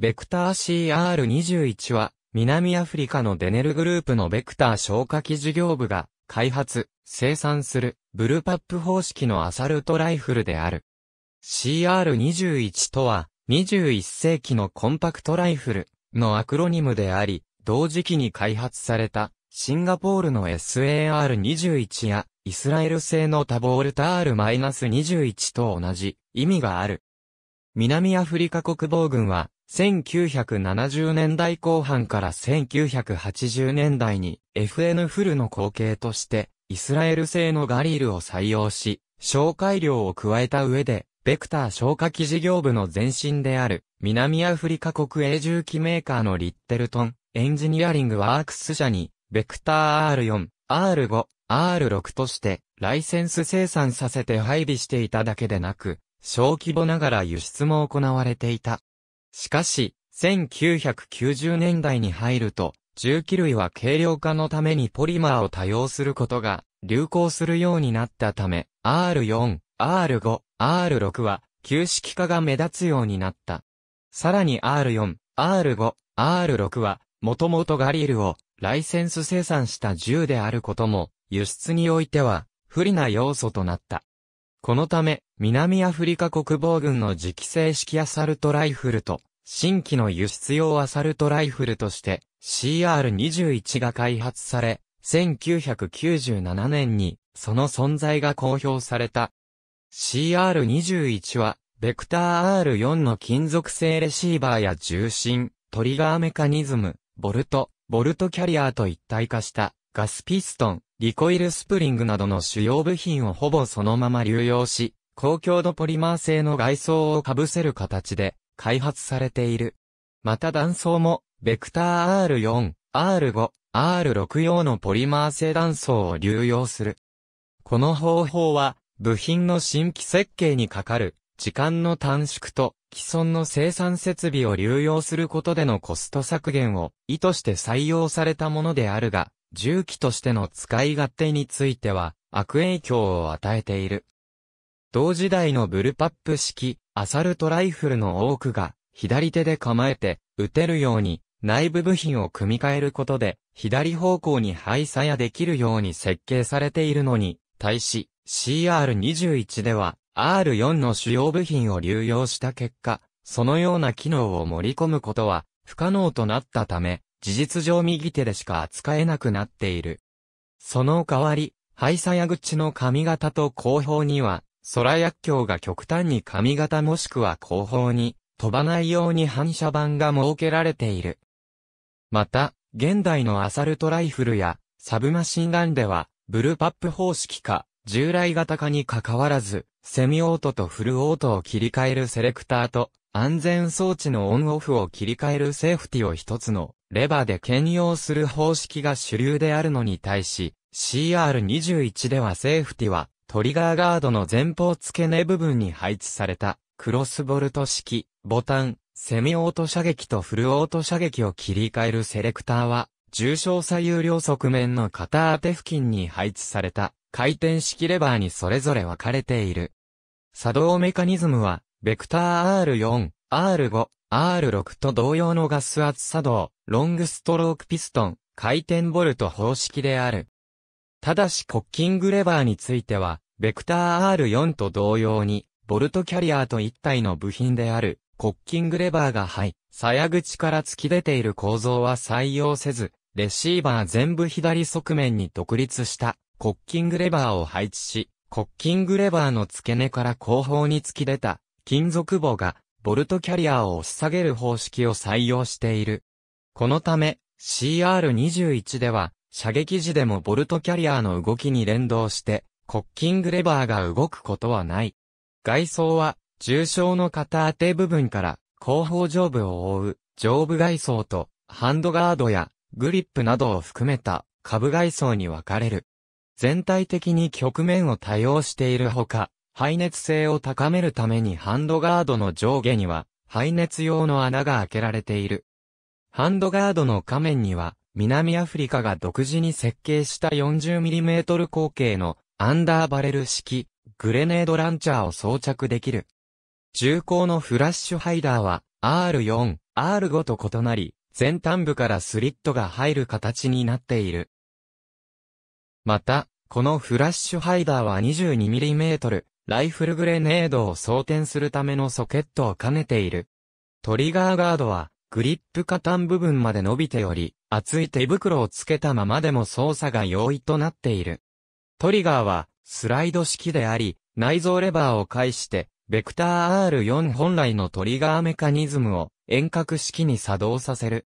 ベクター CR21 は、南アフリカのデネルグループのベクター消火器事業部が、開発、生産する、ブルパップ方式のアサルトライフルである。CR21 とは、21世紀のコンパクトライフルのアクロニムであり、同時期に開発された、シンガポールの SAR21 や、イスラエル製のタボールタ R-21 と同じ意味がある。南アフリカ国防軍は、1970年代後半から1980年代に FN フルの後継としてイスラエル製のガリルを採用し、紹介量を加えた上で、ベクター消火器事業部の前身である南アフリカ国営重機メーカーのリッテルトンエンジニアリングワークス社にベクター R4、R5、R6 としてライセンス生産させて配備していただけでなく、小規模ながら輸出も行われていた。しかし、1990年代に入ると、重機類は軽量化のためにポリマーを多用することが流行するようになったため、R4、R5、R6 は旧式化が目立つようになった。さらに R4、R5、R6 は、もともとガリルをライセンス生産した銃であることも、輸出においては不利な要素となった。このため、南アフリカ国防軍の磁気性式アサルトライフルと、新規の輸出用アサルトライフルとして CR21 が開発され、1997年にその存在が公表された。CR21 は、ベクター R4 の金属製レシーバーや重心、トリガーメカニズム、ボルト、ボルトキャリアと一体化したガスピストン、リコイルスプリングなどの主要部品をほぼそのまま流用し、高強度ポリマー製の外装を被せる形で開発されている。また断層も、ベクター R4、R5、R6 用のポリマー製断層を流用する。この方法は、部品の新規設計にかかる、時間の短縮と、既存の生産設備を流用することでのコスト削減を意図して採用されたものであるが、重機としての使い勝手については悪影響を与えている。同時代のブルパップ式アサルトライフルの多くが左手で構えて撃てるように内部部品を組み替えることで左方向に配差やできるように設計されているのに対し CR21 では R4 の主要部品を流用した結果、そのような機能を盛り込むことは不可能となったため、事実上右手でしか扱えなくなっている。その代わり、イサや口の髪型と後方には、空薬莢が極端に髪型もしくは後方に飛ばないように反射板が設けられている。また、現代のアサルトライフルやサブマシンガンでは、ブルーパップ方式か、従来型かに関わらず、セミオートとフルオートを切り替えるセレクターと、安全装置のオンオフを切り替えるセーフティを一つのレバーで兼用する方式が主流であるのに対し、CR21 ではセーフティはトリガーガードの前方付け根部分に配置されたクロスボルト式ボタン、セミオート射撃とフルオート射撃を切り替えるセレクターは重症左右両側面の片当て付近に配置された回転式レバーにそれぞれ分かれている。作動メカニズムはベクター R4、R5、R6 と同様のガス圧作動、ロングストロークピストン、回転ボルト方式である。ただしコッキングレバーについては、ベクター R4 と同様に、ボルトキャリアと一体の部品である、コッキングレバーが入、鞘口から突き出ている構造は採用せず、レシーバー全部左側面に独立したコッキングレバーを配置し、コッキングレバーの付け根から後方に突き出た金属棒が、ボルトキャリアを押し下げる方式を採用している。このため、CR21 では、射撃時でもボルトキャリアの動きに連動して、コッキングレバーが動くことはない。外装は、重傷の片当て部分から後方上部を覆う上部外装とハンドガードやグリップなどを含めた下部外装に分かれる。全体的に局面を多用しているほか、排熱性を高めるためにハンドガードの上下には、排熱用の穴が開けられている。ハンドガードの仮面には、南アフリカが独自に設計した 40mm 口径のアンダーバレル式グレネードランチャーを装着できる。重厚のフラッシュハイダーは R4、R5 と異なり、前端部からスリットが入る形になっている。また、このフラッシュハイダーは 22mm、ライフルグレネードを装填するためのソケットを兼ねている。トリガーガードは、グリップ下端部分まで伸びており、厚い手袋をつけたままでも操作が容易となっている。トリガーは、スライド式であり、内蔵レバーを介して、ベクター R4 本来のトリガーメカニズムを遠隔式に作動させる。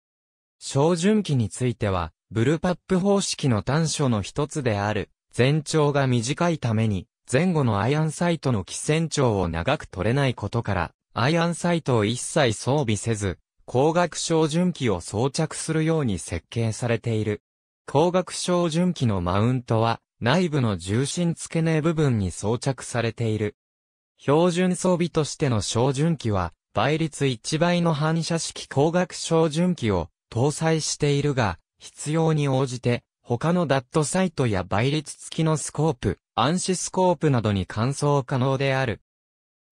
照準器については、ブルパップ方式の短所の一つである、全長が短いために、前後のアイアンサイトの基線長を長く取れないことから、アイアンサイトを一切装備せず、光学照準器を装着するように設計されている。光学照準器のマウントは、内部の重心付け根部分に装着されている。標準装備としての照準器は、倍率1倍の反射式光学照準器を搭載しているが、必要に応じて他のダットサイトや倍率付きのスコープ、暗視スコープなどに換装可能である。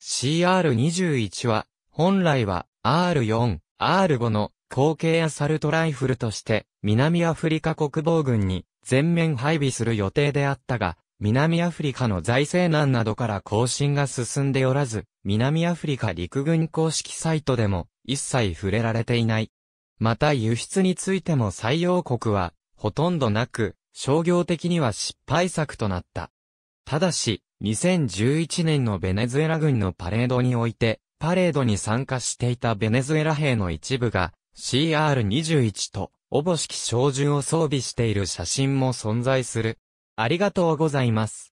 CR21 は、本来は R4、R5 の後継アサルトライフルとして、南アフリカ国防軍に全面配備する予定であったが、南アフリカの財政難などから更新が進んでおらず、南アフリカ陸軍公式サイトでも一切触れられていない。また輸出についても採用国はほとんどなく、商業的には失敗作となった。ただし、2011年のベネズエラ軍のパレードにおいて、パレードに参加していたベネズエラ兵の一部が、CR21 と、おぼしき照準を装備している写真も存在する。ありがとうございます。